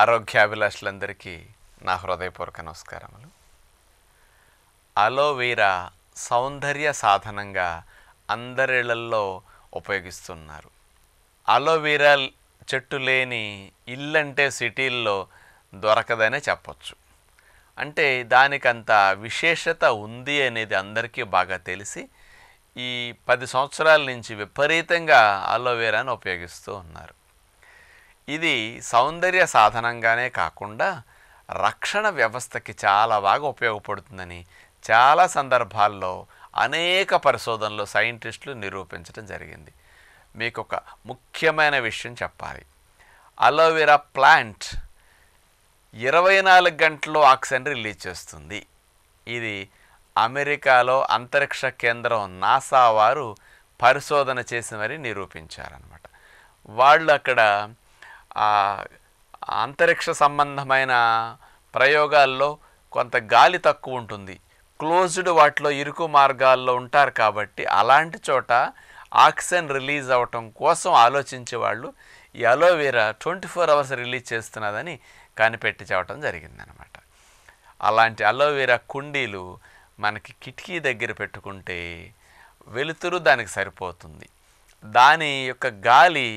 ఆరోగ్యాభిలాషులందరికీ నా హృదయపూర్వక నమస్కారములు అలోవీరా సౌందర్య సాధనంగా అందరిళ్లల్లో ఉపయోగిస్తున్నారు అలోవీరా చెట్టు లేని ఇల్లంటే సిటీల్లో దొరకదనే చెప్పచ్చు అంటే దానికంత విశేషత ఉంది అనేది అందరికీ బాగా తెలిసి ఈ పది సంవత్సరాల నుంచి విపరీతంగా అలోవేరాను ఉపయోగిస్తూ ఉన్నారు ఇది సౌందర్య సాధనంగానే కాకుండా రక్షణ వ్యవస్థకి చాలా బాగా ఉపయోగపడుతుందని చాలా సందర్భాల్లో అనేక పరిశోధనలు సైంటిస్టులు నిరూపించడం జరిగింది మీకు ఒక ముఖ్యమైన విషయం చెప్పాలి అలోవెరా ప్లాంట్ ఇరవై నాలుగు గంటలు ఆక్సిజన్ రిలీజ్ చేస్తుంది ఇది అమెరికాలో అంతరిక్ష కేంద్రం నాసా వారు పరిశోధన చేసి మరీ నిరూపించారనమాట వాళ్ళు అక్కడ అంతరిక్ష సంబంధమైన ప్రయోగాల్లో కొంత గాలి తక్కువ ఉంటుంది క్లోజ్డ్ వాటిలో ఇరుకు మార్గాల్లో ఉంటారు కాబట్టి అలాంటి చోట ఆక్సిజన్ రిలీజ్ అవ్వటం కోసం ఆలోచించే వాళ్ళు ఈ aloe vera twenty four hours release చేస్తున్నదని కనిపెట్టి చెప్పడం జరిగిందనమాట అలాంటి అలోవేరా కుండీలు మనకి కిటికీ దగ్గర పెట్టుకుంటే వెలుతురు దానికి సరిపోతుంది దాని యొక్క గాలి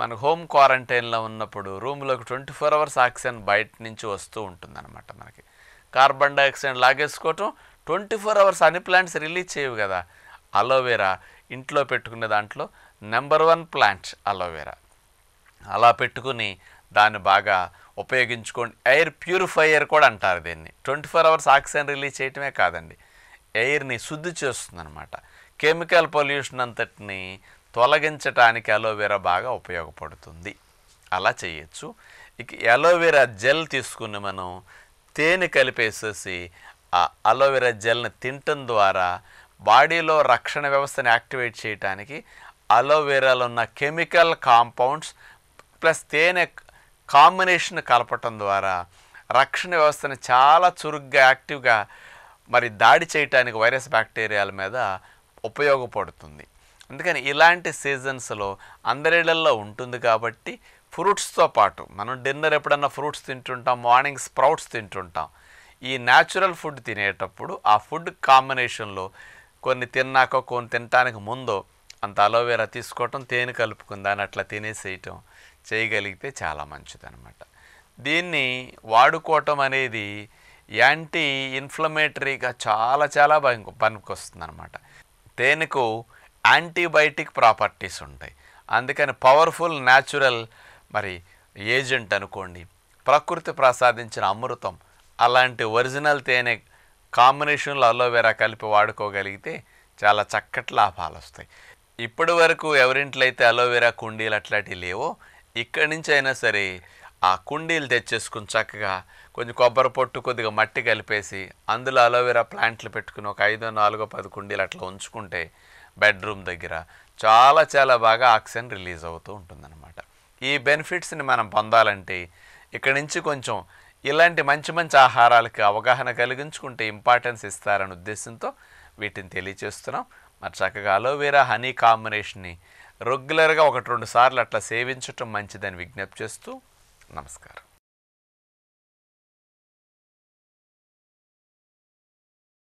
మన హోమ్ క్వారంటైన్లో ఉన్నప్పుడు రూమ్లోకి ట్వంటీ ఫోర్ అవర్స్ ఆక్సిజన్ బయట నుంచి వస్తూ ఉంటుందన్నమాట మనకి కార్బన్ డైఆక్సైడ్ లాగేసుకోవటం ట్వంటీ ఫోర్ అవర్స్ అన్ని ప్లాంట్స్ రిలీజ్ చేయవు కదా అలోవెరా ఇంట్లో పెట్టుకునే దాంట్లో నెంబర్ వన్ ప్లాంట్ అలోవెరా అలా పెట్టుకుని దాన్ని బాగా ఉపయోగించుకోండి ఎయిర్ ప్యూరిఫైయర్ కూడా అంటారు దీన్ని twenty four hours oxygen release చేయటమే కాదండి ఎయిర్ని శుద్ధి చేస్తుంది అనమాట కెమికల్ పొల్యూషన్ అంతటిని తొలగించటానికి అలోవేరా బాగా ఉపయోగపడుతుంది అలా చేయొచ్చు ఇక అలోవేరా జెల్ తీసుకుని మనం తేనె కలిపేసేసి ఆ అలోవెరా జెల్ని తినటం ద్వారా బాడీలో రక్షణ వ్యవస్థను యాక్టివేట్ చేయడానికి అలోవేరాలో ఉన్న కెమికల్ కాంపౌండ్స్ ప్లస్ తేనె కాంబినేషన్ కలపటం ద్వారా రక్షణ వ్యవస్థను చాలా చురుగ్గా యాక్టివ్గా మరి దాడి చేయటానికి వైరస్ బ్యాక్టీరియాల మీద ఉపయోగపడుతుంది అందుకని ఇలాంటి సీజన్స్లో అందరిళ్ళల్లో ఉంటుంది కాబట్టి ఫ్రూట్స్తో పాటు మనం డిన్నర్ ఎప్పుడన్నా ఫ్రూట్స్ తింటుంటాం మార్నింగ్ స్ప్రౌట్స్ తింటుంటాం ఈ న్యాచురల్ ఫుడ్ తినేటప్పుడు ఆ ఫుడ్ కాంబినేషన్లో కొన్ని తిన్నాక కొన్ని తినటానికి ముందు అంత అలోవెరా తీసుకోవటం తేనె కలుపుకుని దాన్ని అట్లా తినేసేయటం చేయగలిగితే చాలా మంచిదనమాట దీన్ని వాడుకోవటం అనేది యాంటీ ఇన్ఫ్లమేటరీగా చాలా చాలా పనికి వస్తుంది అనమాట తేనెకు యాంటీబయాటిక్ ప్రాపర్టీస్ ఉంటాయి అందుకని పవర్ఫుల్ న్యాచురల్ మరి ఏజెంట్ అనుకోండి ప్రకృతి ప్రసాదించిన అమృతం అలాంటి ఒరిజినల్ తేనె కాంబినేషన్లో అలోవెరా కలిపి వాడుకోగలిగితే చాలా చక్కటి లాభాలు వస్తాయి ఇప్పటి వరకు ఎవరింట్లో అయితే అలోవెరా కుండీలు అట్లాంటివి లేవో ఇక్కడి నుంచి అయినా సరే ఆ కుండీలు తెచ్చేసుకుని చక్కగా కొంచెం కొబ్బరి పొట్టు కొద్దిగా మట్టి కలిపేసి అందులో అలోవెరా ప్లాంట్లు పెట్టుకుని ఒక ఐదో నాలుగో పది కుండీలు అట్లా ఉంచుకుంటే బెడ్రూమ్ దగ్గర చాలా చాలా బాగా ఆక్సిజన్ రిలీజ్ అవుతూ ఉంటుందన్నమాట ఈ బెనిఫిట్స్ని మనం పొందాలంటే ఇక్కడి నుంచి కొంచెం ఇలాంటి మంచి మంచి ఆహారాలకు అవగాహన కలిగించుకుంటే ఇంపార్టెన్స్ ఇస్తారనే ఉద్దేశంతో వీటిని తెలియచేస్తున్నాం మరి చక్కగా అలోవెరా హనీ కాంబినేషన్ని రెగ్యులర్గా ఒకటి రెండు సార్లు అట్లా సేవించటం మంచిదని విజ్ఞప్తి చేస్తూ നമസ്കാരം